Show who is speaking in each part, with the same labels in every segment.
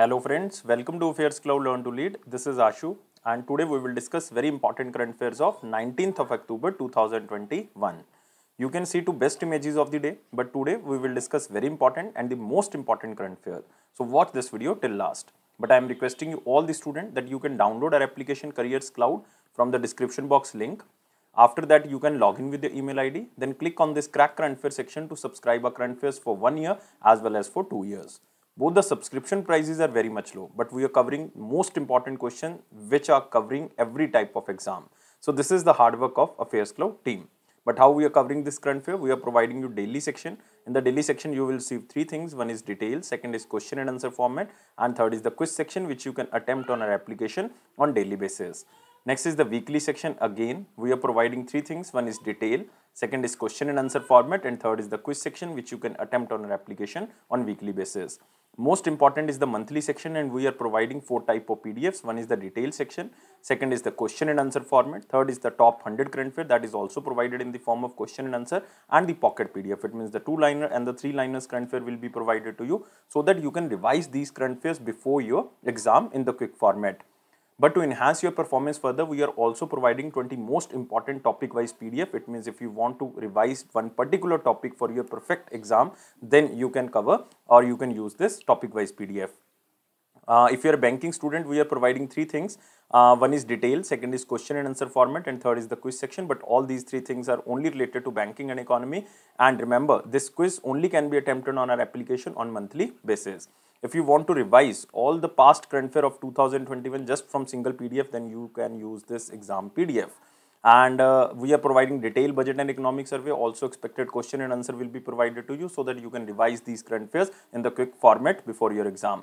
Speaker 1: Hello friends, welcome to Affairs Cloud Learn to Lead. This is Ashu and today we will discuss very important current affairs of 19th of October 2021. You can see two best images of the day but today we will discuss very important and the most important current affair. So watch this video till last. But I am requesting you all the student that you can download our application Careers Cloud from the description box link. After that you can log in with your email ID then click on this crack current Affairs section to subscribe our current affairs for one year as well as for two years both the subscription prices are very much low, but we are covering most important question which are covering every type of exam. So this is the hard work of Affairs Cloud team. But how we are covering this current fair, we are providing you daily section. In the daily section, you will receive three things. One is details, second is question and answer format, and third is the quiz section, which you can attempt on our application on daily basis. Next is the weekly section. Again, we are providing three things. One is detail, second is question and answer format and third is the quiz section which you can attempt on an application on weekly basis. Most important is the monthly section and we are providing four type of PDFs. One is the detail section, second is the question and answer format, third is the top 100 current fair that is also provided in the form of question and answer and the pocket PDF. It means the two liner and the three liners current fair will be provided to you so that you can revise these current fairs before your exam in the quick format. But to enhance your performance further, we are also providing 20 most important topic wise PDF. It means if you want to revise one particular topic for your perfect exam, then you can cover or you can use this topic wise PDF. Uh, if you are a banking student, we are providing three things. Uh, one is detail, second is question and answer format, and third is the quiz section. But all these three things are only related to banking and economy. And remember, this quiz only can be attempted on our application on monthly basis. If you want to revise all the past current fair of 2021 just from single PDF, then you can use this exam PDF. And uh, we are providing detailed budget and economic survey. Also expected question and answer will be provided to you so that you can revise these current fairs in the quick format before your exam.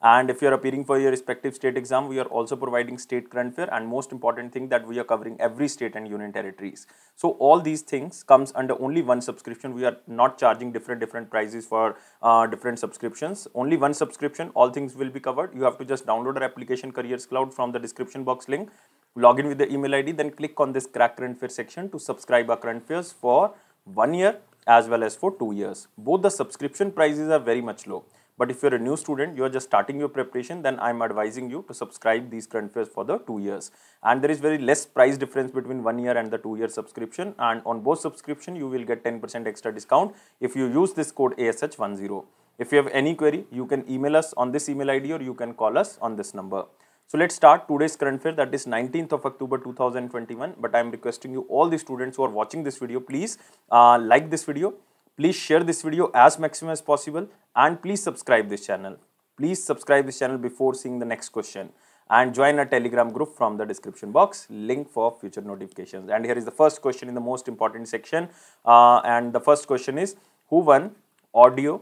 Speaker 1: And if you are appearing for your respective state exam, we are also providing state current fare. and most important thing that we are covering every state and union territories. So all these things comes under only one subscription. We are not charging different different prices for uh, different subscriptions. Only one subscription, all things will be covered. You have to just download our application Careers Cloud from the description box link, log in with the email ID, then click on this crack current fare section to subscribe our current fares for one year as well as for two years. Both the subscription prices are very much low. But if you're a new student, you're just starting your preparation, then I'm advising you to subscribe these current affairs for the two years. And there is very less price difference between one year and the two year subscription. And on both subscription, you will get 10% extra discount if you use this code ASH10. If you have any query, you can email us on this email ID or you can call us on this number. So let's start today's current fair that is 19th of October 2021 but I am requesting you all the students who are watching this video please uh, like this video Please share this video as maximum as possible and please subscribe this channel. Please subscribe this channel before seeing the next question and join our telegram group from the description box link for future notifications and here is the first question in the most important section uh, and the first question is who won audio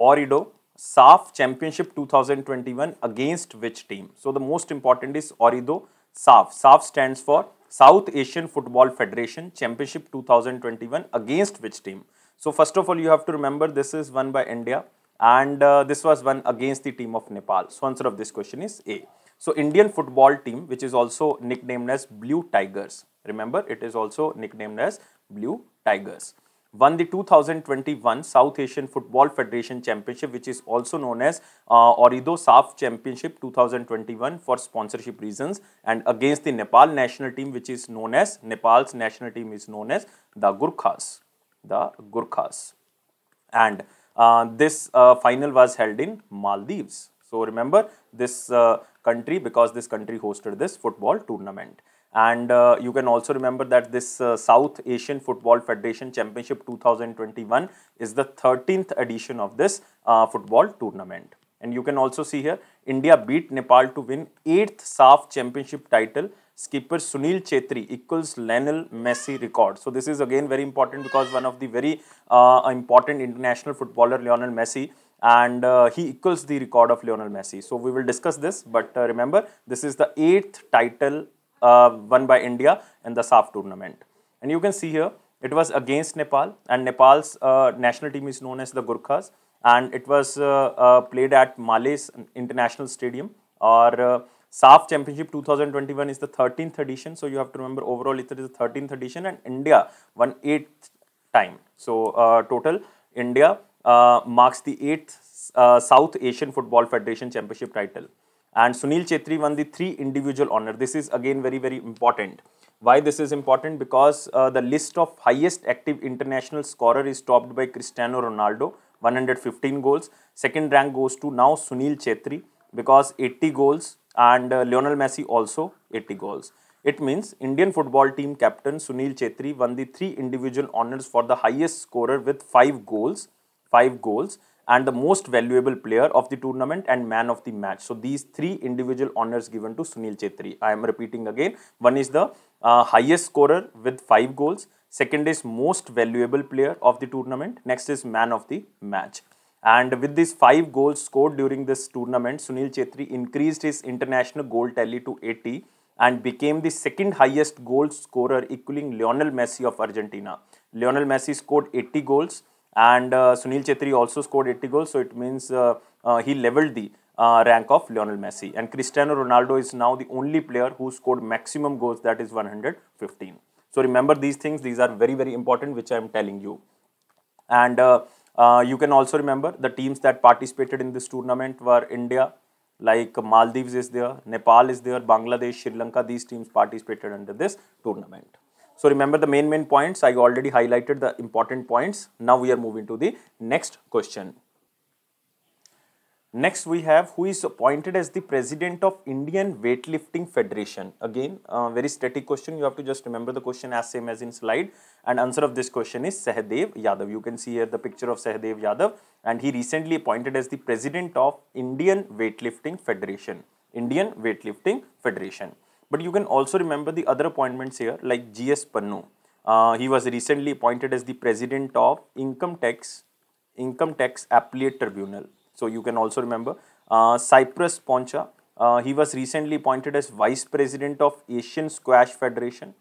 Speaker 1: orido saf championship 2021 against which team so the most important is orido saf saf stands for south asian football federation championship 2021 against which team so first of all, you have to remember this is won by India and uh, this was won against the team of Nepal. So answer of this question is A. So Indian football team, which is also nicknamed as Blue Tigers. Remember, it is also nicknamed as Blue Tigers. Won the 2021 South Asian Football Federation Championship, which is also known as uh, Orido SAF Championship 2021 for sponsorship reasons and against the Nepal national team, which is known as, Nepal's national team is known as the Gurkhas the Gurkhas. And uh, this uh, final was held in Maldives. So remember this uh, country because this country hosted this football tournament. And uh, you can also remember that this uh, South Asian Football Federation Championship 2021 is the 13th edition of this football tournament. And you can also see here, India beat Nepal to win 8th SAF championship title skipper Sunil Chetri equals Lionel Messi record. So this is again very important because one of the very uh, important international footballer Lionel Messi and uh, he equals the record of Lionel Messi. So we will discuss this but uh, remember this is the eighth title uh, won by India in the SAF tournament. And you can see here it was against Nepal and Nepal's uh, national team is known as the Gurkhas and it was uh, played at Malay's International Stadium or SAF Championship 2021 is the 13th edition. So you have to remember overall it is the 13th edition and India won 8th time. So uh, total India uh, marks the 8th uh, South Asian Football Federation Championship title. And Sunil Chetri won the 3 individual honor. This is again very very important. Why this is important? Because uh, the list of highest active international scorer is topped by Cristiano Ronaldo 115 goals. Second rank goes to now Sunil Chetri because 80 goals and uh, Lionel Messi also 80 goals. It means Indian football team captain Sunil Chetri won the three individual honors for the highest scorer with 5 goals, 5 goals and the most valuable player of the tournament and man of the match. So these three individual honors given to Sunil Chetri. I am repeating again. One is the uh, highest scorer with 5 goals. Second is most valuable player of the tournament. Next is man of the match. And with these five goals scored during this tournament, Sunil Chetri increased his international goal tally to 80 and became the second highest goal scorer, equaling Lionel Messi of Argentina. Lionel Messi scored 80 goals, and uh, Sunil Chetri also scored 80 goals. So it means uh, uh, he leveled the uh, rank of Lionel Messi. And Cristiano Ronaldo is now the only player who scored maximum goals, that is 115. So remember these things; these are very very important, which I am telling you. And uh, uh, you can also remember the teams that participated in this tournament were India, like Maldives is there, Nepal is there, Bangladesh, Sri Lanka, these teams participated under this tournament. So remember the main main points, I already highlighted the important points. Now we are moving to the next question. Next we have who is appointed as the president of Indian Weightlifting Federation. Again, very static question. You have to just remember the question as same as in slide. And answer of this question is Sahdev Yadav. You can see here the picture of Sahdev Yadav. And he recently appointed as the president of Indian Weightlifting Federation. Indian Weightlifting Federation. But you can also remember the other appointments here like G.S. Pannu. Uh, he was recently appointed as the president of Income Tax, Income Tax Appellate Tribunal so you can also remember uh, Cyprus Poncha. Uh, he was recently appointed as Vice President of Asian Squash Federation,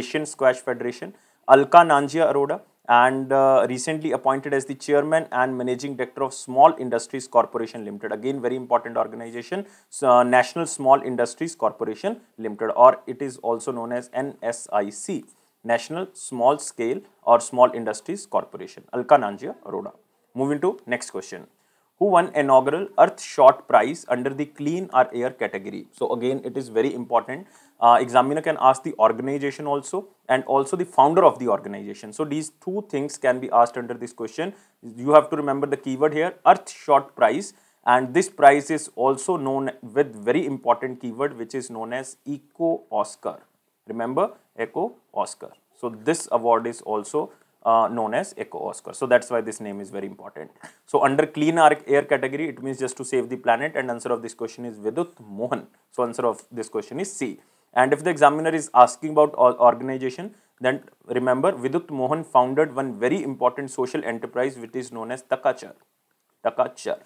Speaker 1: Asian Squash Federation. Alka Nanjia Aroda and uh, recently appointed as the chairman and managing director of small industries corporation limited again very important organization uh, national small industries corporation limited or it is also known as nsic national small scale or small industries corporation alka nanjia aroda moving to next question who won inaugural Earth Shot Prize under the Clean or Air category. So again, it is very important. Uh, examiner can ask the organization also and also the founder of the organization. So these two things can be asked under this question. You have to remember the keyword here, Earth Shot Prize. And this prize is also known with very important keyword which is known as Eco Oscar. Remember, Eco Oscar. So this award is also uh, known as eco Oscar. So that's why this name is very important. So under clean air category, it means just to save the planet and answer of this question is Vidut Mohan. So answer of this question is C. And if the examiner is asking about organization, then remember Vidut Mohan founded one very important social enterprise which is known as Takachar. Takachar.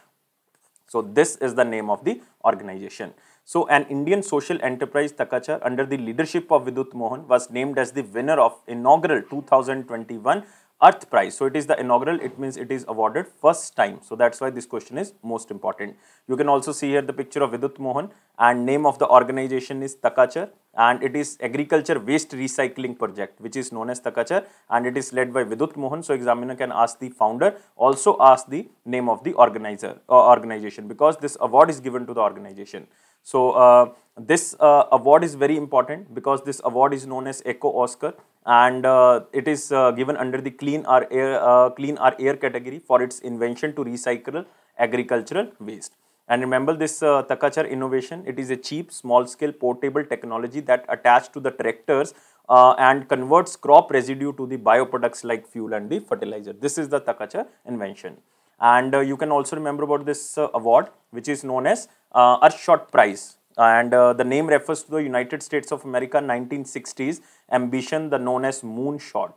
Speaker 1: So this is the name of the organization. So an Indian social enterprise Takachar under the leadership of Vidut Mohan was named as the winner of inaugural 2021 Earth Prize. So it is the inaugural, it means it is awarded first time. So that's why this question is most important. You can also see here the picture of Vidut Mohan and name of the organization is Takachar and it is agriculture waste recycling project which is known as Takachar and it is led by Vidut Mohan. So examiner can ask the founder, also ask the name of the organizer uh, organization because this award is given to the organization. So uh, this uh, award is very important because this award is known as Echo Oscar and uh, it is given under the Clean Our Air, Clean Our Air category for its invention to recycle agricultural waste. And remember this uh, Takachar innovation, it is a cheap, small-scale, portable technology that attached to the tractors uh, and converts crop residue to the bioproducts like fuel and the fertilizer. This is the Takachar invention. And uh, you can also remember about this uh, award, which is known as uh, Arshot Prize. And uh, the name refers to the United States of America 1960s ambition, the known as Moonshot.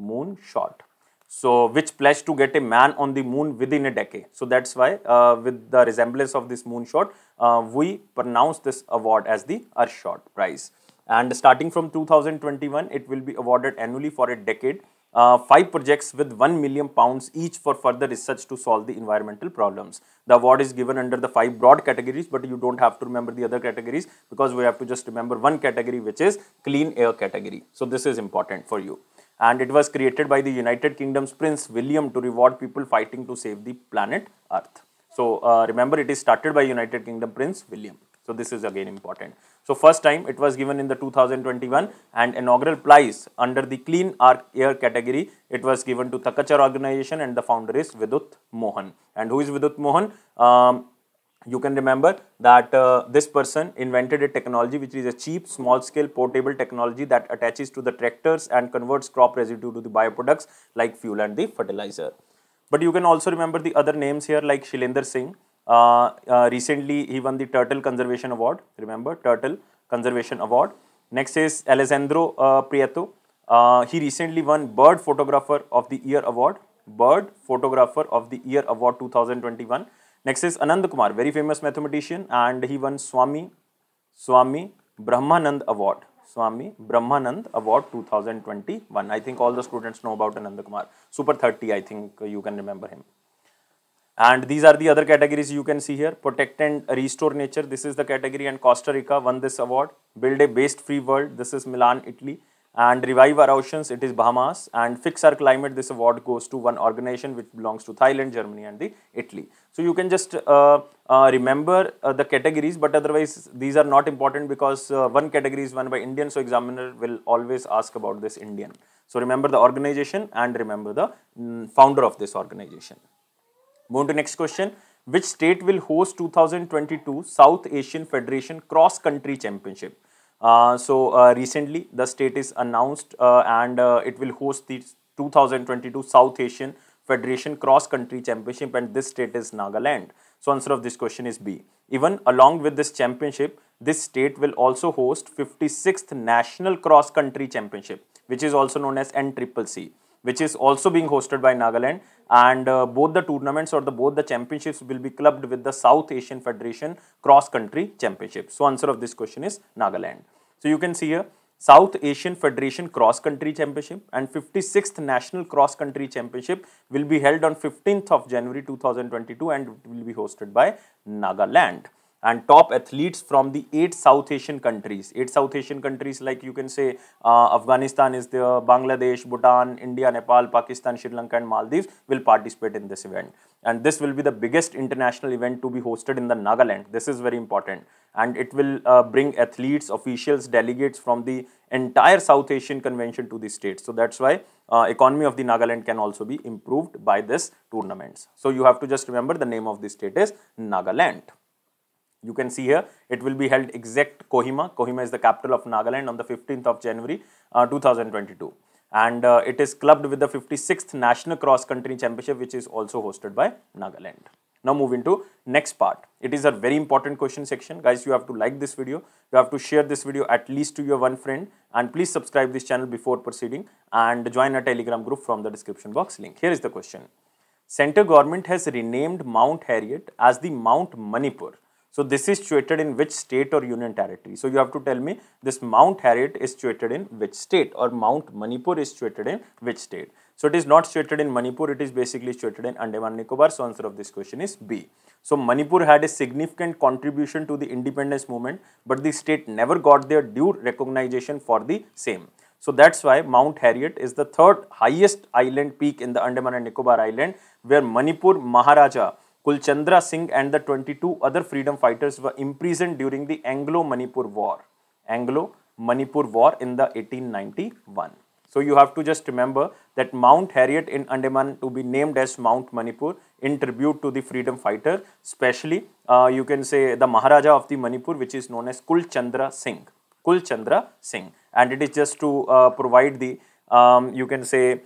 Speaker 1: Moonshot so which pledged to get a man on the moon within a decade. So that's why uh, with the resemblance of this moonshot, uh, we pronounce this award as the Arshot Prize. And starting from 2021, it will be awarded annually for a decade uh, five projects with 1 million pounds each for further research to solve the environmental problems. The award is given under the five broad categories, but you don't have to remember the other categories because we have to just remember one category, which is clean air category. So this is important for you. And it was created by the United Kingdom's Prince William to reward people fighting to save the planet Earth. So uh, remember, it is started by United Kingdom Prince William. So this is again important. So first time it was given in the 2021 and inaugural prize under the clean air category it was given to Takachar organization and the founder is Vidut Mohan. And who is Vidut Mohan? Um, you can remember that uh, this person invented a technology which is a cheap, small scale, portable technology that attaches to the tractors and converts crop residue to the bioproducts like fuel and the fertilizer. But you can also remember the other names here like Shilendra Singh, uh, uh, recently, he won the Turtle Conservation Award. Remember, Turtle Conservation Award. Next is Alessandro uh, Prieto. he recently won Bird Photographer of the Year Award. Bird Photographer of the Year Award 2021. Next is Anand Kumar, very famous mathematician and he won Swami, Swami Brahmanand Award. Swami Brahmanand Award 2021. I think all the students know about Anand Kumar. Super 30, I think you can remember him. And these are the other categories you can see here. Protect and restore nature. This is the category and Costa Rica won this award. Build a waste free world. This is Milan, Italy. And revive our oceans. It is Bahamas. And fix our climate. This award goes to one organization which belongs to Thailand, Germany and the Italy. So you can just uh, uh, remember uh, the categories but otherwise these are not important because uh, one category is won by Indian. So examiner will always ask about this Indian. So remember the organization and remember the mm, founder of this organization. Move on to next question. Which state will host 2022 South Asian Federation Cross Country Championship? Uh, so uh, recently the state is announced uh, and uh, it will host the 2022 South Asian Federation Cross Country Championship and this state is Nagaland. So answer of this question is B. Even along with this championship, this state will also host 56th National Cross Country Championship which is also known as NCCC which is also being hosted by Nagaland. And uh, both the tournaments or the both the championships will be clubbed with the South Asian Federation Cross Country Championship. So answer of this question is Nagaland. So you can see here South Asian Federation Cross Country Championship and 56th National Cross Country Championship will be held on 15th of January 2022 and will be hosted by Nagaland and top athletes from the eight South Asian countries. Eight South Asian countries like you can say uh, Afghanistan is there, Bangladesh, Bhutan, India, Nepal, Pakistan, Sri Lanka and Maldives will participate in this event. And this will be the biggest international event to be hosted in the Nagaland. This is very important. And it will uh, bring athletes, officials, delegates from the entire South Asian convention to the state. So that's why uh, economy of the Nagaland can also be improved by this tournaments. So you have to just remember the name of the state is Nagaland. You can see here, it will be held exact Kohima. Kohima is the capital of Nagaland on the 15th of January uh, 2022. And uh, it is clubbed with the 56th National Cross Country Championship, which is also hosted by Nagaland. Now move into next part. It is a very important question section. Guys, you have to like this video. You have to share this video at least to your one friend. And please subscribe this channel before proceeding and join a telegram group from the description box link. Here is the question. Center government has renamed Mount Harriet as the Mount Manipur so this is situated in which state or union territory. So you have to tell me this Mount Harriet is situated in which state or Mount Manipur is situated in which state. So it is not situated in Manipur, it is basically situated in Andaman Nicobar. So answer of this question is B. So Manipur had a significant contribution to the independence movement, but the state never got their due recognition for the same. So that's why Mount Harriet is the third highest island peak in the Andaman and Nicobar island where Manipur Maharaja Kulchandra Singh and the 22 other freedom fighters were imprisoned during the Anglo-Manipur War. Anglo-Manipur War in the 1891. So you have to just remember that Mount Harriet in Andaman to be named as Mount Manipur in tribute to the freedom fighter, especially uh, you can say the Maharaja of the Manipur, which is known as Kulchandra Singh. Kulchandra Singh, and it is just to uh, provide the um, you can say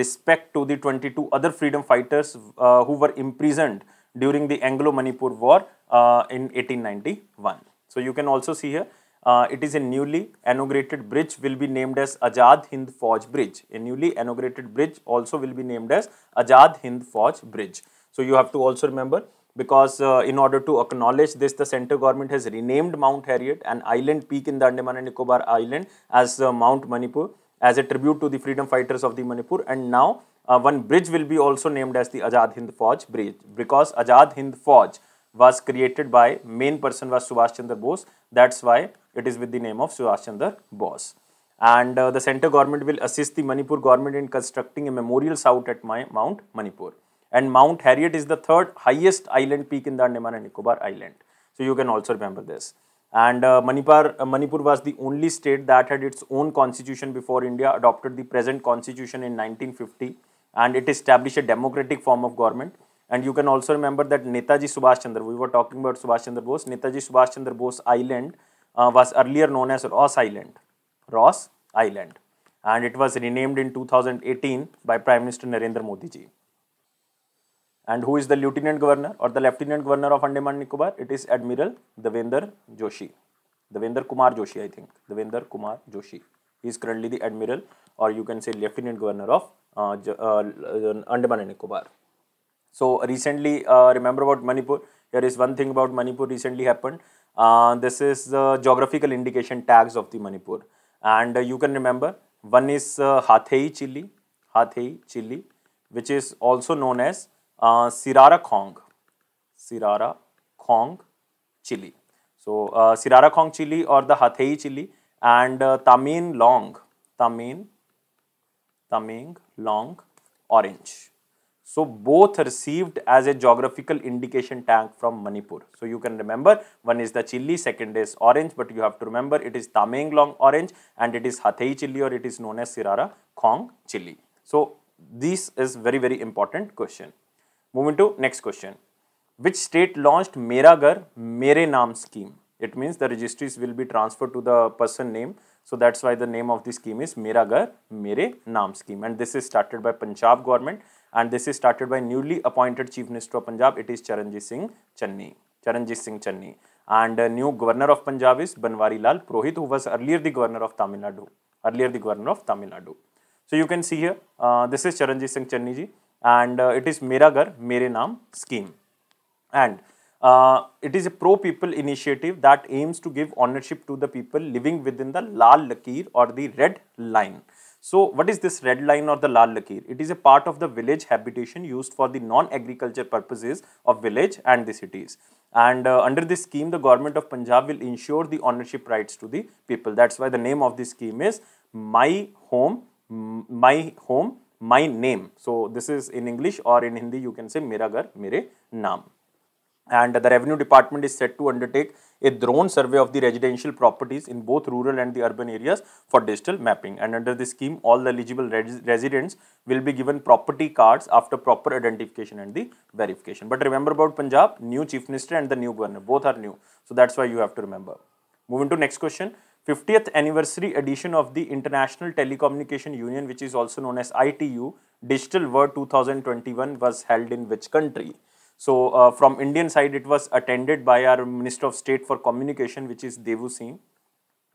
Speaker 1: respect to the 22 other freedom fighters uh, who were imprisoned during the Anglo-Manipur War uh, in 1891. So you can also see here, uh, it is a newly inaugurated bridge will be named as Ajad Hind Fauj Bridge. A newly inaugurated bridge also will be named as Ajad Hind Fauj Bridge. So you have to also remember because uh, in order to acknowledge this, the central government has renamed Mount Harriet, an island peak in the Andaman and Nicobar Island as uh, Mount Manipur as a tribute to the freedom fighters of the Manipur and now uh, one bridge will be also named as the Ajad Hind Fauj bridge because Ajad Hind Fauj was created by main person was Subhash Chandra Bose that's why it is with the name of Subhash Chandra Bose and uh, the center government will assist the Manipur government in constructing a memorial site at my, Mount Manipur and Mount Harriet is the third highest island peak in the Andaman and Nicobar island so you can also remember this and uh, Manipur, uh, Manipur was the only state that had its own constitution before India adopted the present constitution in 1950 and it established a democratic form of government. And you can also remember that Netaji Subhash Chandra, we were talking about Subhash Chandra Bose, Netaji Subhash Chandra Bose Island uh, was earlier known as Ross Island, Ross Island. And it was renamed in 2018 by Prime Minister Narendra Modi ji. And who is the lieutenant governor or the lieutenant governor of Andaman Nicobar? It is Admiral Devender Joshi. Devender Kumar Joshi, I think. Devender Kumar Joshi. He is currently the admiral or you can say lieutenant governor of uh, uh, uh, Andaman and Nicobar. So recently, uh, remember about Manipur? There is one thing about Manipur recently happened. Uh, this is the geographical indication tags of the Manipur. And uh, you can remember, one is uh, Hathei Chili, Hathei Chili, which is also known as uh, Sirara Kong, Sirara Kong, chili. So uh, Sirara Kong chili or the Hathei chili and uh, Tamin Long, Tamin, Taming Long orange. So both received as a geographical indication tag from Manipur. So you can remember one is the chili, second is orange, but you have to remember it is Long orange and it is Hathei chili or it is known as Sirara Kong chili. So this is very very important question. Moving to next question. Which state launched Mera Ghar Mere Naam scheme? It means the registries will be transferred to the person name. So that's why the name of the scheme is Mera Ghar Mere Naam scheme. And this is started by Punjab government and this is started by newly appointed Chief Minister of Punjab. It is Charanjit Singh Channi. Charanjit Singh Channi. And uh, new governor of Punjab is Banwari Lal Prohit, who was earlier the governor of Tamil Nadu. Earlier the governor of Tamil Nadu. So you can see here, uh, this is Charanjit Singh Channi ji and uh, it is Mera Ghar Mere Naam scheme. And uh, it is a pro-people initiative that aims to give ownership to the people living within the Lal Lakir or the Red Line. So, what is this Red Line or the Lal Lakir? It is a part of the village habitation used for the non-agriculture purposes of village and the cities. And uh, under this scheme, the government of Punjab will ensure the ownership rights to the people. That's why the name of this scheme is My Home, My Home, my name. So, this is in English or in Hindi you can say Mera Ghar Mere Naam. And the revenue department is set to undertake a drone survey of the residential properties in both rural and the urban areas for digital mapping. And under this scheme, all the eligible res residents will be given property cards after proper identification and the verification. But remember about Punjab, new chief minister and the new governor, both are new. So that's why you have to remember. Moving to next question. 50th anniversary edition of the International Telecommunication Union, which is also known as ITU, Digital World 2021 was held in which country? So, uh, from Indian side, it was attended by our Minister of State for Communication, which is Devu Singh,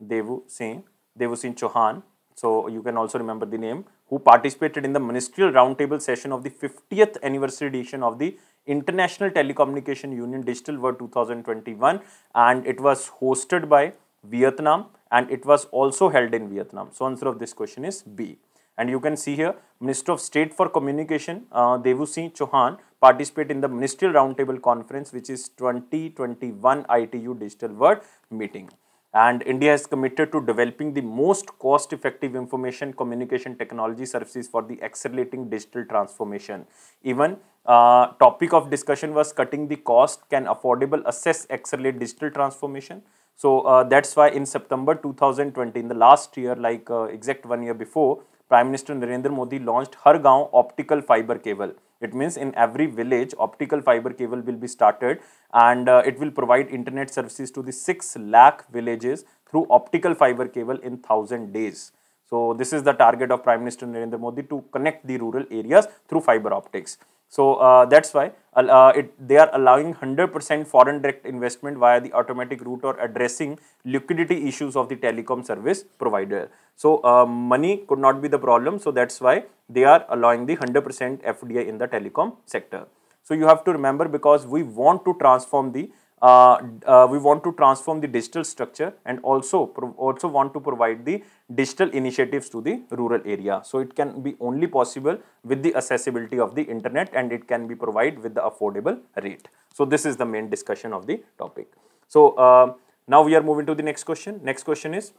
Speaker 1: Devu Singh, Devu Singh Chauhan. So, you can also remember the name, who participated in the ministerial roundtable session of the 50th anniversary edition of the International Telecommunication Union Digital World 2021 and it was hosted by Vietnam, and it was also held in Vietnam. So answer of this question is B. And you can see here, Minister of State for Communication, uh, Devu Singh Chauhan, participate in the Ministerial Roundtable Conference, which is 2021 ITU Digital World Meeting. And India is committed to developing the most cost-effective information communication technology services for the accelerating digital transformation. Even uh, topic of discussion was cutting the cost, can affordable access accelerate digital transformation? So uh, that's why in September 2020, in the last year, like uh, exact one year before, Prime Minister Narendra Modi launched Har Gaon optical fiber cable. It means in every village, optical fiber cable will be started and uh, it will provide internet services to the 6 lakh villages through optical fiber cable in 1000 days. So this is the target of Prime Minister Narendra Modi to connect the rural areas through fiber optics. So uh, that's why uh, it, they are allowing 100% foreign direct investment via the automatic route or addressing liquidity issues of the telecom service provider. So, uh, money could not be the problem. So, that's why they are allowing the 100% FDI in the telecom sector. So, you have to remember because we want to transform the uh, uh, we want to transform the digital structure and also also want to provide the digital initiatives to the rural area. So, it can be only possible with the accessibility of the internet and it can be provided with the affordable rate. So, this is the main discussion of the topic. So, uh, now we are moving to the next question. Next question is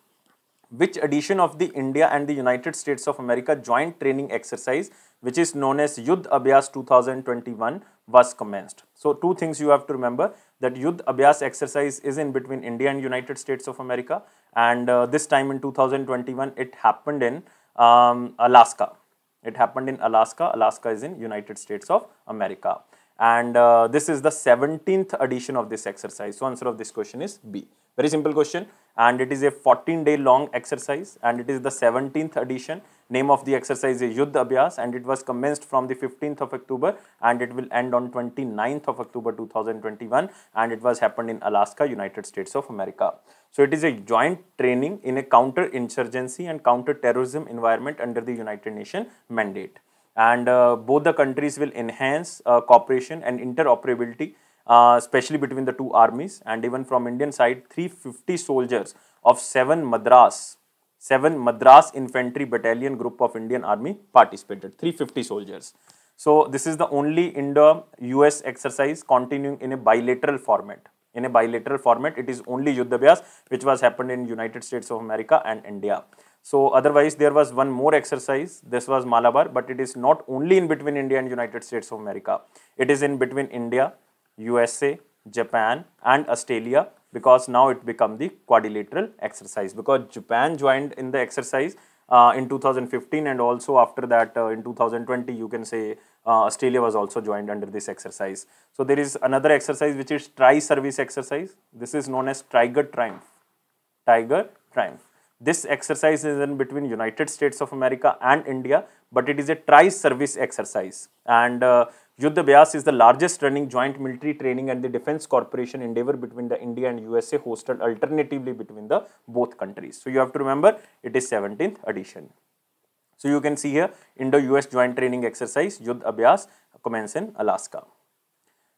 Speaker 1: which edition of the India and the United States of America joint training exercise which is known as Yudh Abhyas 2021 was commenced. So two things you have to remember that Yudh Abhyas exercise is in between India and United States of America. And uh, this time in 2021, it happened in um, Alaska. It happened in Alaska. Alaska is in United States of America. And uh, this is the 17th edition of this exercise. So, answer of this question is B. Very simple question. And it is a 14 day long exercise and it is the 17th edition Name of the exercise is Yudh Abhyas and it was commenced from the 15th of October and it will end on 29th of October 2021 and it was happened in Alaska, United States of America. So it is a joint training in a counter-insurgency and counter-terrorism environment under the United Nations mandate. And uh, both the countries will enhance uh, cooperation and interoperability uh, especially between the two armies and even from Indian side 350 soldiers of 7 Madras 7 Madras Infantry Battalion group of Indian Army participated, 350 soldiers. So this is the only Indo-US exercise continuing in a bilateral format. In a bilateral format, it is only Yuddhabhyas which was happened in United States of America and India. So otherwise there was one more exercise, this was Malabar, but it is not only in between India and United States of America. It is in between India, USA, Japan and Australia because now it become the quadrilateral exercise because Japan joined in the exercise uh, in 2015 and also after that uh, in 2020 you can say uh, Australia was also joined under this exercise. So there is another exercise which is tri-service exercise. This is known as Tiger Triumph. Tiger Triumph. This exercise is in between United States of America and India but it is a tri-service exercise. And uh, Yuddha is the largest running joint military training and the defense corporation endeavor between the India and USA hosted alternatively between the both countries. So you have to remember it is 17th edition. So you can see here Indo-US joint training exercise Yud Abhyas commence in Alaska.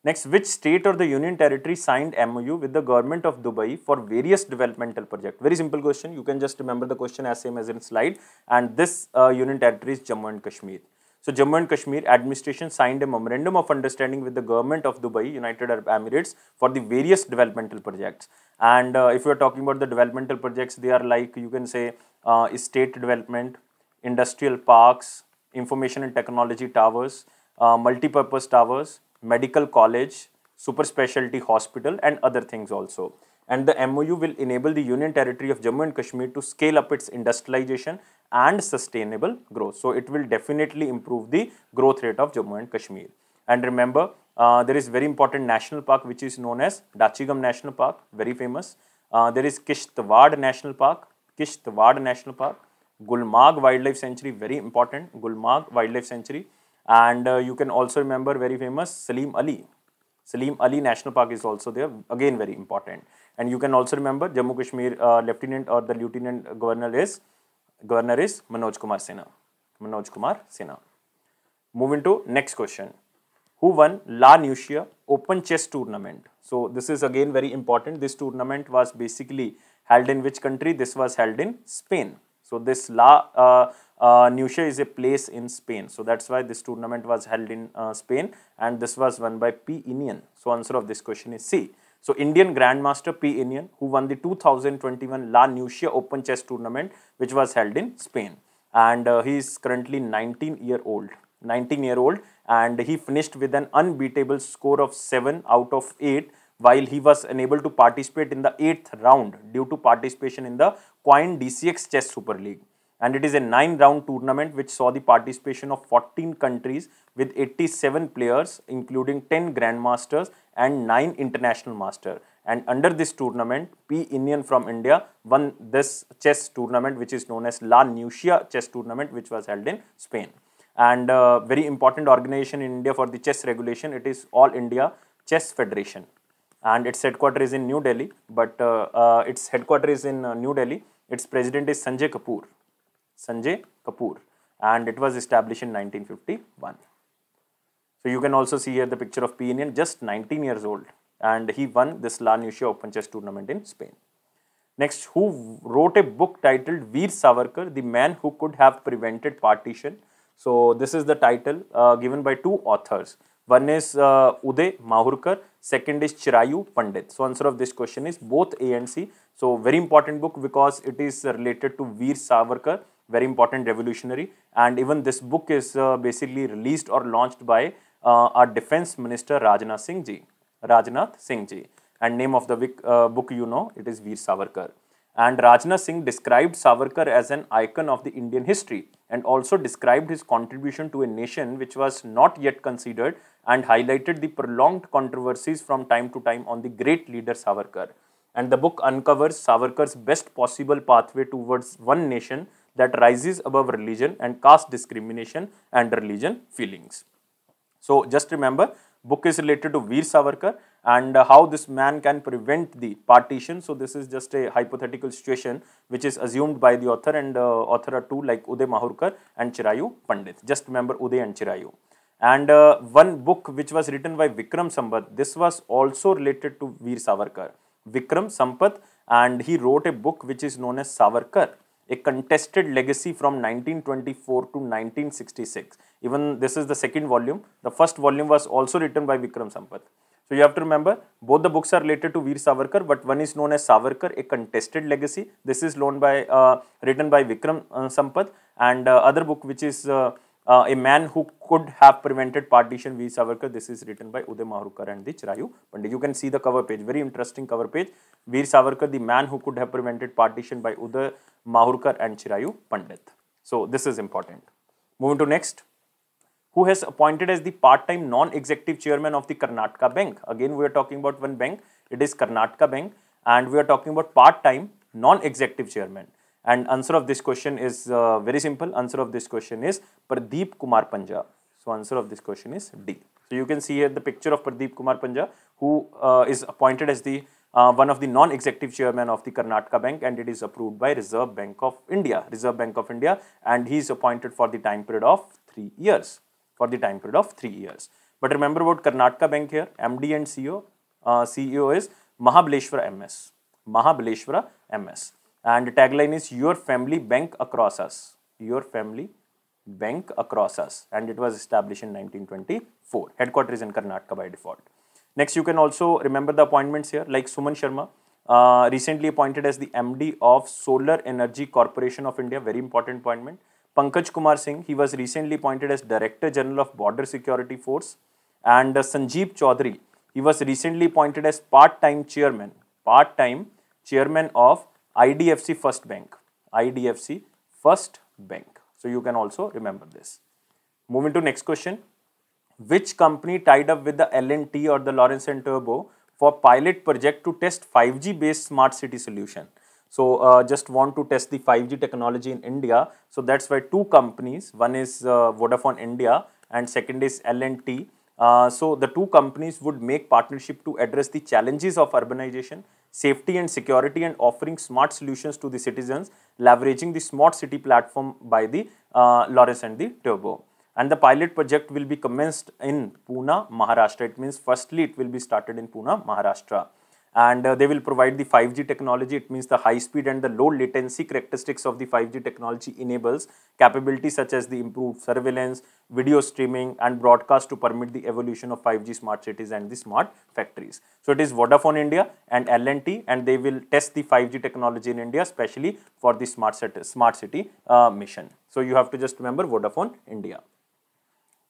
Speaker 1: Next, which state or the union territory signed MOU with the government of Dubai for various developmental projects? Very simple question. You can just remember the question as same as in slide. And this uh, union territory is Jammu and Kashmir. So, Jammu and Kashmir administration signed a memorandum of understanding with the government of Dubai, United Arab Emirates for the various developmental projects. And uh, if you are talking about the developmental projects, they are like you can say uh, state development, industrial parks, information and technology towers, uh, multi-purpose towers, medical college, super specialty hospital and other things also. And the MOU will enable the Union Territory of Jammu and Kashmir to scale up its industrialization and sustainable growth. So it will definitely improve the growth rate of Jammu and Kashmir. And remember, uh, there is very important national park which is known as Dachigam National Park, very famous. Uh, there is Kishtwad National Park, Kishtwad National Park, Gulmarg Wildlife Sanctuary, very important, Gulmarg Wildlife Sanctuary. And uh, you can also remember very famous Salim Ali. Salim Ali National Park is also there, again very important. And you can also remember Jammu Kashmir uh, Lieutenant or the Lieutenant Governor is Governor is Manoj Kumar Sinha. Manoj Kumar Sinha. Moving to next question. Who won La Nucia Open Chess Tournament? So this is again very important. This tournament was basically held in which country? This was held in Spain. So this La uh, uh, Nucia is a place in Spain. So that's why this tournament was held in uh, Spain and this was won by P. Inian. So answer of this question is C. So Indian Grandmaster P. Inian who won the 2021 La Nucia Open Chess Tournament which was held in Spain. And uh, he is currently 19 year old. 19 year old and he finished with an unbeatable score of 7 out of 8 while he was unable to participate in the 8th round due to participation in the Coin DCX Chess Super League and it is a 9 round tournament which saw the participation of 14 countries with 87 players including 10 grandmasters and 9 international masters and under this tournament P Indian from India won this chess tournament which is known as La Nucia chess tournament which was held in Spain and uh, very important organization in India for the chess regulation it is All India Chess Federation and its headquarters is in New Delhi but uh, uh, its headquarters is in uh, New Delhi its president is Sanjay Kapoor Sanjay Kapoor and it was established in 1951. So you can also see here the picture of P. just 19 years old and he won this La Nucia Open Chess tournament in Spain. Next, who wrote a book titled Veer Savarkar, the man who could have prevented partition. So this is the title uh, given by two authors. One is uh, Uday Mahurkar, second is Chirayu Pandit. So answer of this question is both A and C. So very important book because it is related to Veer Savarkar very important revolutionary. And even this book is uh, basically released or launched by uh, our defense minister Rajnath Singh ji, Rajnath Singh ji. And name of the uh, book you know, it is Veer Savarkar. And Rajnath Singh described Savarkar as an icon of the Indian history and also described his contribution to a nation which was not yet considered and highlighted the prolonged controversies from time to time on the great leader Savarkar. And the book uncovers Savarkar's best possible pathway towards one nation that rises above religion and caste discrimination and religion feelings. So just remember, book is related to Veer Savarkar and how this man can prevent the partition. So this is just a hypothetical situation which is assumed by the author and uh, author are two like Uday Mahurkar and Chirayu Pandit. Just remember Uday and Chirayu. And uh, one book which was written by Vikram Sampath, this was also related to Veer Savarkar. Vikram Sampath and he wrote a book which is known as Savarkar a contested legacy from 1924 to 1966. Even this is the second volume. The first volume was also written by Vikram Sampath. So you have to remember both the books are related to Veer Savarkar, but one is known as Savarkar, a contested legacy. This is by, uh, written by Vikram uh, Sampath, and uh, other book which is uh, uh, a man who could have prevented partition V. Savarkar. This is written by Uday Mahrukar and the Chirayu Pandit. You can see the cover page, very interesting cover page. Veer Savarkar, the man who could have prevented partition by Uday Mahrukar and Chirayu Pandit. So, this is important. Moving to next, who has appointed as the part-time non-executive chairman of the Karnataka Bank. Again, we are talking about one bank, it is Karnataka Bank and we are talking about part-time non-executive chairman. And answer of this question is uh, very simple. Answer of this question is Pradeep Kumar Panja. So answer of this question is D. So you can see here the picture of Pradeep Kumar Panja, who uh, is appointed as the uh, one of the non-executive chairman of the Karnataka Bank and it is approved by Reserve Bank of India, Reserve Bank of India and he is appointed for the time period of three years, for the time period of three years. But remember about Karnataka Bank here, MD and CEO, uh, CEO is Mahabaleshwar MS, Mahabaleshwar MS and the tagline is your family bank across us your family bank across us and it was established in 1924 headquarters in karnataka by default next you can also remember the appointments here like suman sharma uh, recently appointed as the md of solar energy corporation of india very important appointment pankaj kumar singh he was recently appointed as director general of border security force and uh, sanjeev chaudhary he was recently appointed as part time chairman part time chairman of IDFC First Bank. IDFC First Bank. So you can also remember this. Moving to next question. Which company tied up with the LNT or the Lawrence and Turbo for pilot project to test 5G based smart city solution? So uh, just want to test the 5G technology in India. So that's why two companies, one is uh, Vodafone India and second is LNT. Uh, so the two companies would make partnership to address the challenges of urbanization safety and security and offering smart solutions to the citizens, leveraging the smart city platform by the uh, Lawrence and the Turbo. And the pilot project will be commenced in Pune, Maharashtra. It means firstly it will be started in Pune, Maharashtra and uh, they will provide the 5G technology. It means the high speed and the low latency characteristics of the 5G technology enables capabilities such as the improved surveillance, video streaming and broadcast to permit the evolution of 5G smart cities and the smart factories. So it is Vodafone India and LNT, and and they will test the 5G technology in India especially for the smart, set, smart city uh, mission. So you have to just remember Vodafone India.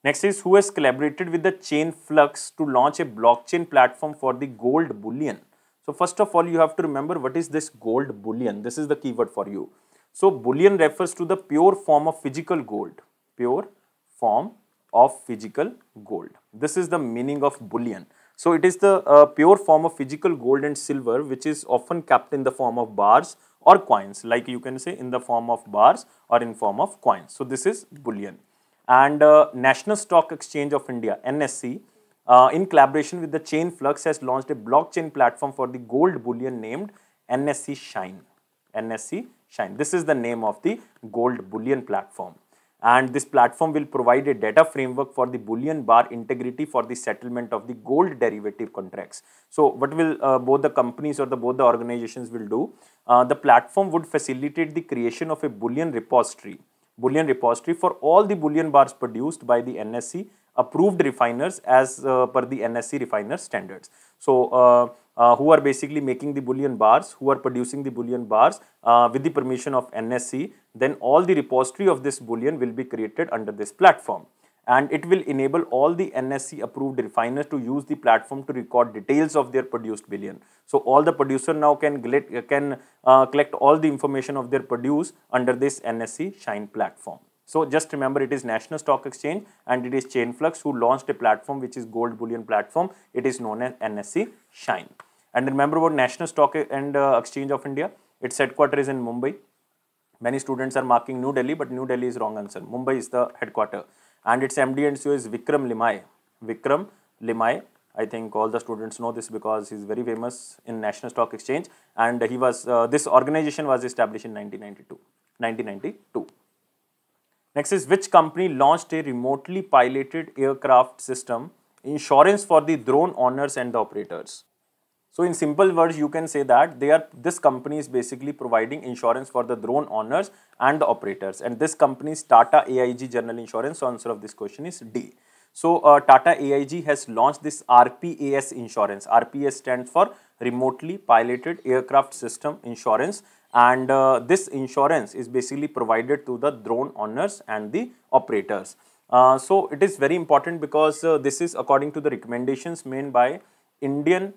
Speaker 1: Next is who has collaborated with the Chain Flux to launch a blockchain platform for the gold bullion. So first of all, you have to remember what is this gold bullion. This is the keyword for you. So bullion refers to the pure form of physical gold, pure form of physical gold. This is the meaning of bullion. So it is the uh, pure form of physical gold and silver which is often kept in the form of bars or coins like you can say in the form of bars or in form of coins. So this is bullion. And uh, National Stock Exchange of India NSE uh, in collaboration with the chain flux has launched a blockchain platform for the gold bullion named NSC Shine. NSC Shine. This is the name of the gold bullion platform. And this platform will provide a data framework for the bullion bar integrity for the settlement of the gold derivative contracts. So, what will uh, both the companies or the both the organizations will do? Uh, the platform would facilitate the creation of a bullion repository, bullion repository for all the bullion bars produced by the NSC approved refiners as uh, per the NSC refiner standards. So, uh, uh, who are basically making the boolean bars, who are producing the boolean bars uh, with the permission of NSC, then all the repository of this boolean will be created under this platform. And it will enable all the NSC approved refiners to use the platform to record details of their produced boolean. So, all the producer now can, can uh, collect all the information of their produce under this NSC Shine platform. So just remember it is National Stock Exchange and it is Chainflux who launched a platform which is gold bullion platform. It is known as NSC Shine. And remember about National Stock and uh, Exchange of India. Its headquarters is in Mumbai. Many students are marking New Delhi but New Delhi is wrong answer. Mumbai is the headquarter. And its MD and CEO is Vikram Limai. Vikram Limai I think all the students know this because he's very famous in National Stock Exchange and he was, uh, this organization was established in 1992, 1992. Next is which company launched a remotely piloted aircraft system insurance for the drone owners and the operators. So in simple words, you can say that they are this company is basically providing insurance for the drone owners and the operators. And this company is Tata AIG General Insurance. So answer of this question is D. So uh, Tata AIG has launched this RPAS insurance. RPAS stands for Remotely Piloted Aircraft System Insurance and uh, this insurance is basically provided to the drone owners and the operators. Uh, so it is very important because uh, this is according to the recommendations made by Indian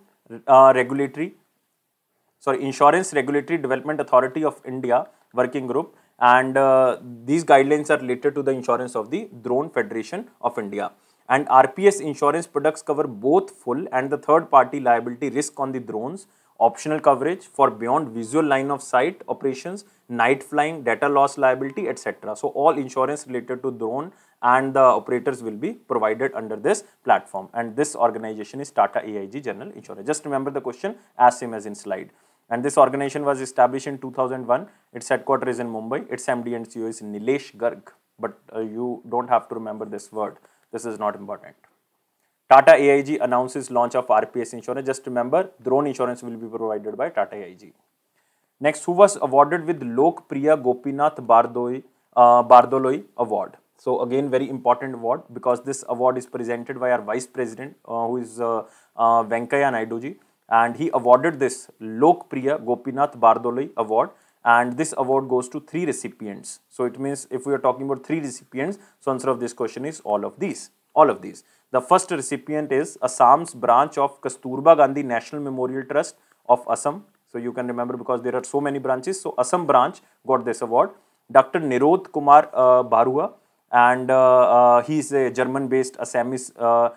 Speaker 1: uh, regulatory, sorry, Insurance Regulatory Development Authority of India working group and uh, these guidelines are related to the insurance of the Drone Federation of India. And RPS insurance products cover both full and the third party liability risk on the drones optional coverage for beyond visual line of sight operations, night flying, data loss liability, etc. So, all insurance related to drone and the operators will be provided under this platform and this organization is Tata AIG General Insurance. Just remember the question as same as in slide. And this organization was established in 2001. Its headquarters is in Mumbai. Its MD and CEO is Nilesh Garg. But uh, you don't have to remember this word. This is not important. Tata AIG announces launch of RPS insurance. Just remember, drone insurance will be provided by Tata AIG. Next, who was awarded with Lok Priya Gopinath Bardoi, uh, Bardoloi Award. So again, very important award because this award is presented by our Vice President, uh, who is uh, uh, Venkaya Naiduji. And he awarded this Lok Priya Gopinath Bardoloi Award and this award goes to three recipients. So it means if we are talking about three recipients, so answer of this question is all of these, all of these. The first recipient is Assam's branch of Kasturba Gandhi National Memorial Trust of Assam. So you can remember because there are so many branches. So Assam branch got this award. Dr. Nirodh Kumar uh, Barua and uh, uh, he is a German based Assamese uh,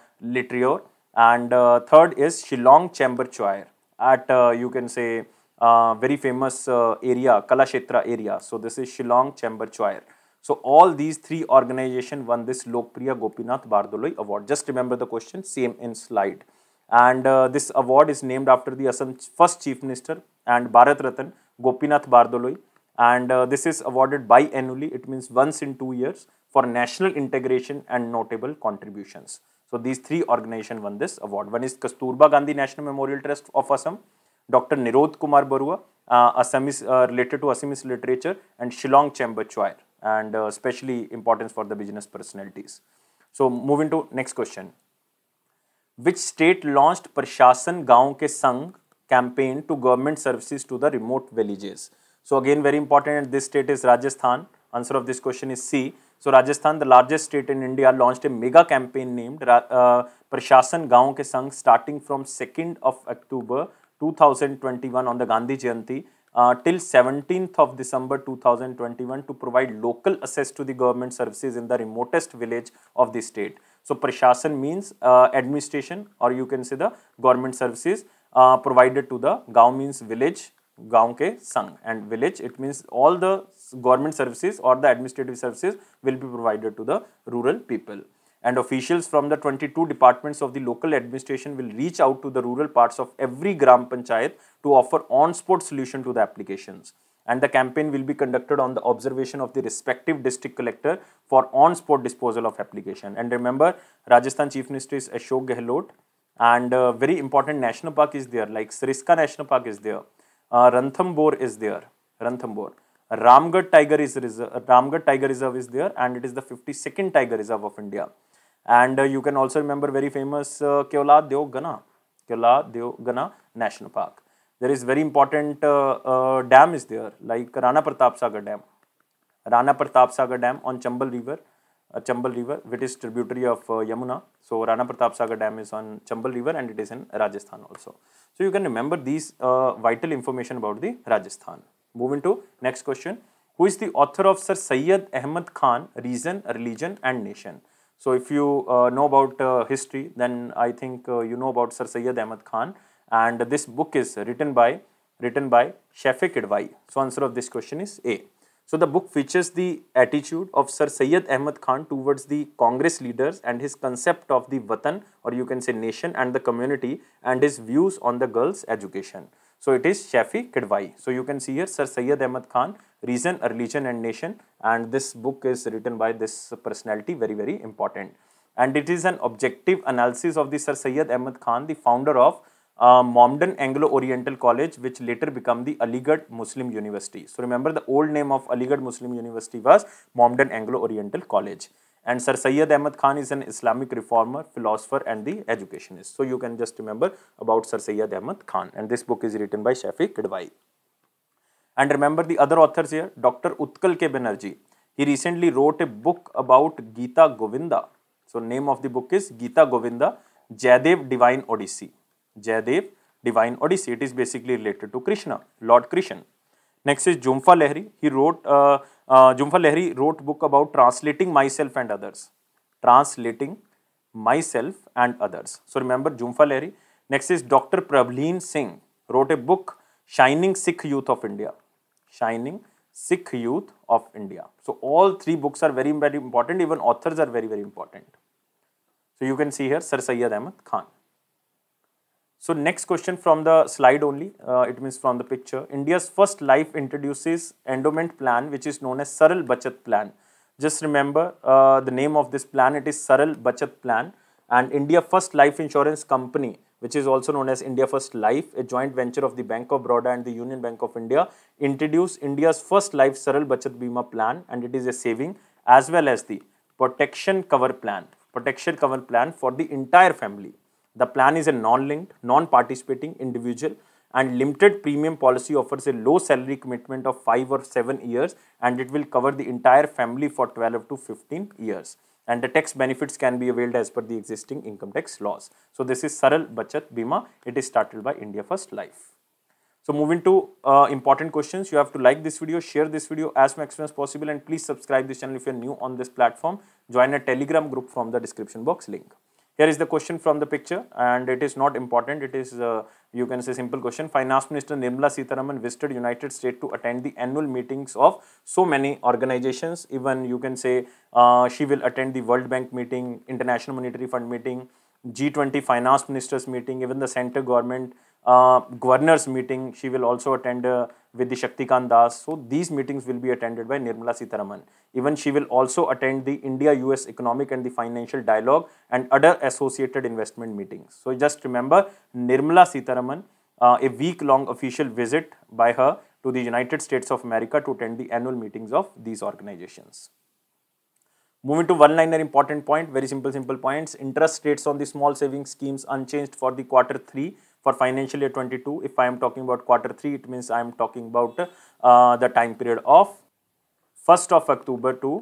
Speaker 1: And uh, third is Shillong Chamber Choir at uh, you can say uh, very famous area, Kalashetra area. So this is Shillong Chamber Choir. So all these three organizations won this Lokpriya Gopinath Bardoloi award. Just remember the question, same in slide. And uh, this award is named after the Assam first chief minister and Bharat Ratan, Gopinath Bardoloi. And uh, this is awarded biannually, it means once in two years for national integration and notable contributions. So these three organizations won this award. One is Kasturba Gandhi National Memorial Trust of Assam, Dr. Nirod Kumar Barua, uh, uh, related to Assamese literature and Shillong Chamber Choir and uh, especially importance for the business personalities. So move into next question. Which state launched Prashasan Gaon Ke Sang campaign to government services to the remote villages? So again very important this state is Rajasthan. Answer of this question is C. So Rajasthan, the largest state in India, launched a mega campaign named uh, Prashasan Gaon Ke Sang, starting from 2nd of October 2021 on the Gandhi Jayanti uh, till 17th of December 2021 to provide local access to the government services in the remotest village of the state. So, prashasan means uh, administration or you can say the government services uh, provided to the Gaon means village, Gaon ke Sang and village it means all the government services or the administrative services will be provided to the rural people and officials from the 22 departments of the local administration will reach out to the rural parts of every Gram Panchayat to offer on-spot solution to the applications. And the campaign will be conducted on the observation of the respective district collector for on-spot disposal of application. And remember, Rajasthan Chief Minister is Ashok Gehlot and a uh, very important national park is there like Sriska National Park is there, uh, Ranthambore is there, Ranthambore. Ramgarh Tiger, is Reserve, uh, Ramgarh Tiger Reserve is there and it is the 52nd Tiger Reserve of India. And uh, you can also remember very famous uh, Keola Deogana, Keola Deogana National Park. There is very important uh, uh, dam is there like Rana Pratap Sagar Dam. Rana Pratap Sagar Dam on Chambal River, uh, Chambal River, which is tributary of uh, Yamuna. So Rana Pratap Sagar Dam is on Chambal River and it is in Rajasthan also. So you can remember these uh, vital information about the Rajasthan. Moving to next question. Who is the author of Sir Sayyid Ahmad Khan, Reason, Religion and Nation? So if you uh, know about uh, history, then I think uh, you know about Sir Syed Ahmad Khan. And this book is written by written by Shafiq Idwai. So answer of this question is A. So the book features the attitude of Sir Syed Ahmad Khan towards the Congress leaders and his concept of the Vatan or you can say nation and the community and his views on the girls' education. So it is Shafiq Kidwai. So you can see here Sir Syed Ahmad Khan Reason, Religion and Nation and this book is written by this personality, very, very important. And it is an objective analysis of the Sir Syed Ahmed Khan, the founder of uh, Momden Anglo-Oriental College, which later became the Aligarh Muslim University. So remember the old name of Aligarh Muslim University was Momden Anglo-Oriental College. And Sir Syed Ahmed Khan is an Islamic reformer, philosopher and the educationist. So you can just remember about Sir Syed Ahmed Khan. And this book is written by Shafiq Kidwai. And remember the other authors here doctor Utkal K Banerjee he recently wrote a book about Gita Govinda so name of the book is Gita Govinda Jayadeva divine odyssey Jayadeva divine odyssey it is basically related to Krishna Lord Krishna next is Jhumpa Lahiri he wrote Jhumpa Lahiri wrote book about translating myself and others translating myself and others so remember Jhumpa Lahiri next is doctor Prabhleen Singh wrote a book shining Sikh youth of India Shining, Sikh Youth of India. So, all three books are very, very important, even authors are very, very important. So, you can see here Sir Sayyid Ahmed Khan. So, next question from the slide only, uh, it means from the picture. India's first life introduces endowment plan which is known as Saral Bachat Plan. Just remember uh, the name of this plan, it is Saral Bachat Plan and India First Life Insurance Company which is also known as India First Life, a joint venture of the Bank of Baroda and the Union Bank of India, introduced India's first life Saral Bachat Bima plan and it is a saving as well as the protection cover plan, protection cover plan for the entire family. The plan is a non-linked, non-participating individual and limited premium policy offers a low salary commitment of 5 or 7 years and it will cover the entire family for 12 to 15 years and the tax benefits can be availed as per the existing income tax laws. So this is Saral Bachat Bima. It is started by India First Life. So moving to uh, important questions, you have to like this video, share this video as maximum as possible and please subscribe this channel if you are new on this platform. Join a telegram group from the description box link. Here is the question from the picture and it is not important. It is, uh, you can say simple question. Finance Minister Nirmala Sitaraman visited United States to attend the annual meetings of so many organizations. Even you can say uh, she will attend the World Bank meeting, International Monetary Fund meeting, G20 finance ministers meeting, even the center government uh, governors meeting. She will also attend uh, with the Shaktikant Das. So these meetings will be attended by Nirmala Sitharaman. Even she will also attend the India-US economic and the financial dialogue and other associated investment meetings. So just remember Nirmala Sitharaman, uh, a week-long official visit by her to the United States of America to attend the annual meetings of these organizations. Moving to one-liner important point, very simple, simple points. Interest rates on the small savings schemes unchanged for the quarter 3 for financial year 22 if I am talking about quarter 3 it means I am talking about uh, the time period of 1st of October to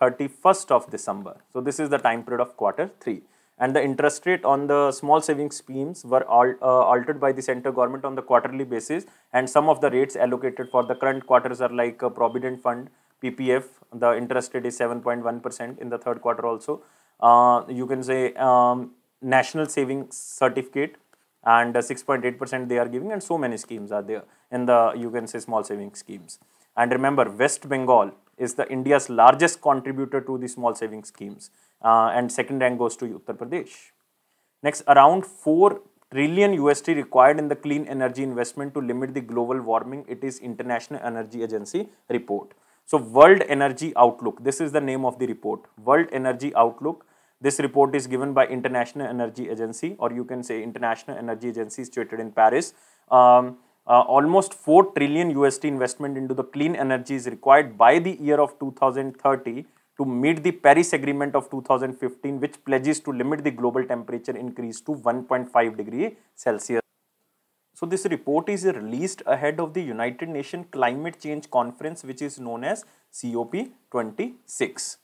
Speaker 1: 31st of December. So, this is the time period of quarter 3 and the interest rate on the small savings schemes were all, uh, altered by the central government on the quarterly basis and some of the rates allocated for the current quarters are like uh, provident fund PPF the interest rate is 7.1 percent in the third quarter also. Uh, you can say um, national savings certificate and 6.8% uh, they are giving and so many schemes are there in the you can say small saving schemes. And remember West Bengal is the India's largest contributor to the small saving schemes uh, and second rank goes to Uttar Pradesh. Next around 4 trillion USD required in the clean energy investment to limit the global warming it is International Energy Agency report. So World Energy Outlook this is the name of the report World Energy Outlook this report is given by International Energy Agency or you can say International Energy Agency situated in Paris. Um, uh, almost 4 trillion USD investment into the clean energy is required by the year of 2030 to meet the Paris Agreement of 2015 which pledges to limit the global temperature increase to 1.5 degree Celsius. So this report is released ahead of the United Nations Climate Change Conference which is known as COP26.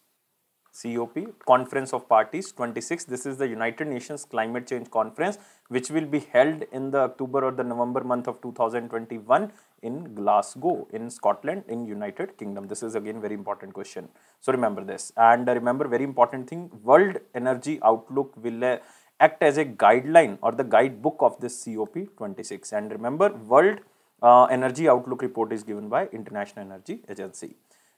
Speaker 1: COP, Conference of Parties 26. This is the United Nations Climate Change Conference, which will be held in the October or the November month of 2021 in Glasgow, in Scotland, in United Kingdom. This is again very important question. So remember this. And uh, remember very important thing, World Energy Outlook will uh, act as a guideline or the guidebook of this COP 26. And remember, World uh, Energy Outlook report is given by International Energy Agency.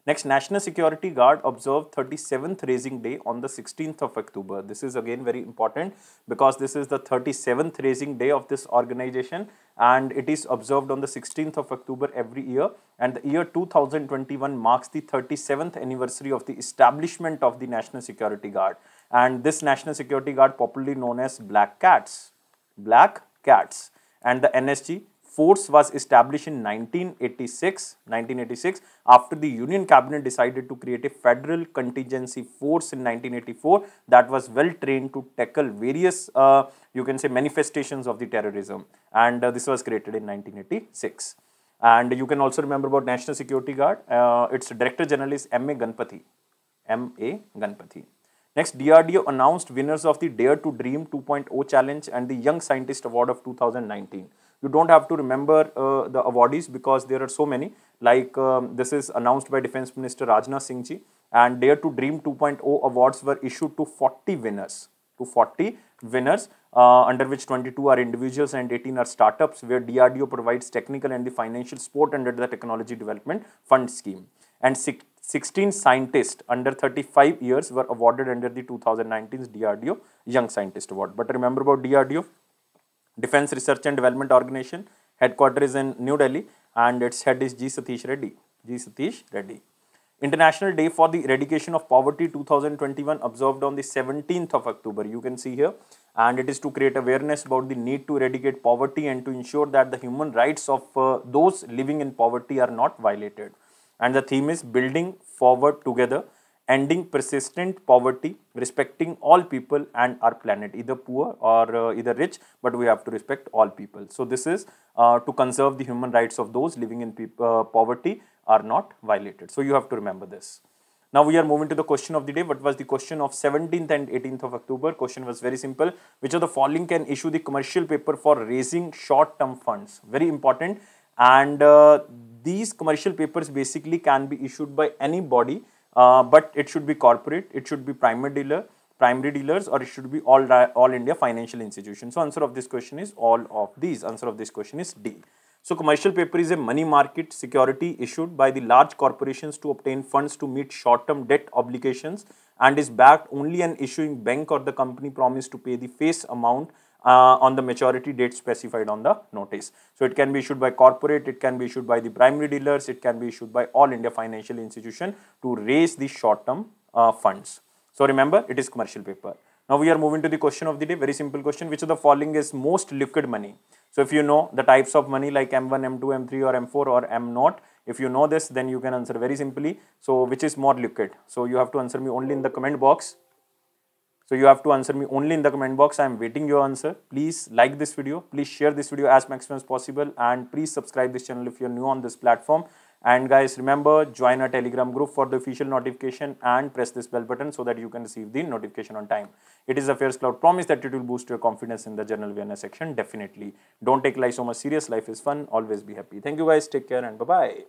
Speaker 1: Next, National Security Guard observed 37th raising day on the 16th of October. This is again very important because this is the 37th raising day of this organization and it is observed on the 16th of October every year and the year 2021 marks the 37th anniversary of the establishment of the National Security Guard and this National Security Guard popularly known as Black Cats. Black Cats and the NSG force was established in 1986, 1986 after the Union Cabinet decided to create a federal contingency force in 1984 that was well trained to tackle various, uh, you can say, manifestations of the terrorism. And uh, this was created in 1986. And you can also remember about National Security Guard. Uh, its Director General is M.A. Ganpathy. M.A. Ganpathy. Next, DRDO announced winners of the Dare to Dream 2.0 Challenge and the Young Scientist Award of 2019. You don't have to remember uh, the awardees because there are so many. Like um, this is announced by Defense Minister Rajna Singh ji and Dare to Dream 2.0 awards were issued to 40 winners. To 40 winners uh, under which 22 are individuals and 18 are startups where DRDO provides technical and the financial support under the Technology Development Fund scheme. And 16 scientists under 35 years were awarded under the 2019 DRDO Young Scientist Award. But remember about DRDO, Defense Research and Development Organization, headquarters in New Delhi and its head is G. Satish Reddy. G. Satish Reddy. International Day for the Eradication of Poverty 2021 observed on the 17th of October. You can see here and it is to create awareness about the need to eradicate poverty and to ensure that the human rights of uh, those living in poverty are not violated. And the theme is building forward together ending persistent poverty, respecting all people and our planet, either poor or uh, either rich, but we have to respect all people. So this is uh, to conserve the human rights of those living in uh, poverty are not violated. So you have to remember this. Now we are moving to the question of the day. What was the question of 17th and 18th of October? Question was very simple. Which of the following can issue the commercial paper for raising short-term funds? Very important. And uh, these commercial papers basically can be issued by anybody. body uh, but it should be corporate, it should be primary dealer, primary dealers, or it should be all all India financial institutions. So answer of this question is all of these. Answer of this question is D. So commercial paper is a money market security issued by the large corporations to obtain funds to meet short-term debt obligations and is backed only an issuing bank or the company promised to pay the face amount uh, on the maturity date specified on the notice. So it can be issued by corporate, it can be issued by the primary dealers, it can be issued by all India financial institution to raise the short term uh, funds. So remember it is commercial paper. Now we are moving to the question of the day, very simple question, which of the following is most liquid money? So if you know the types of money like M1, M2, M3 or M4 or M0, if you know this then you can answer very simply. So which is more liquid? So you have to answer me only in the comment box. So you have to answer me only in the comment box. I am waiting your answer. Please like this video. Please share this video as maximum as possible. And please subscribe this channel if you're new on this platform. And guys, remember, join our Telegram group for the official notification and press this bell button so that you can receive the notification on time. It is a Fairs Cloud promise that it will boost your confidence in the general awareness section, definitely. Don't take life so much serious. Life is fun. Always be happy. Thank you guys. Take care and bye-bye.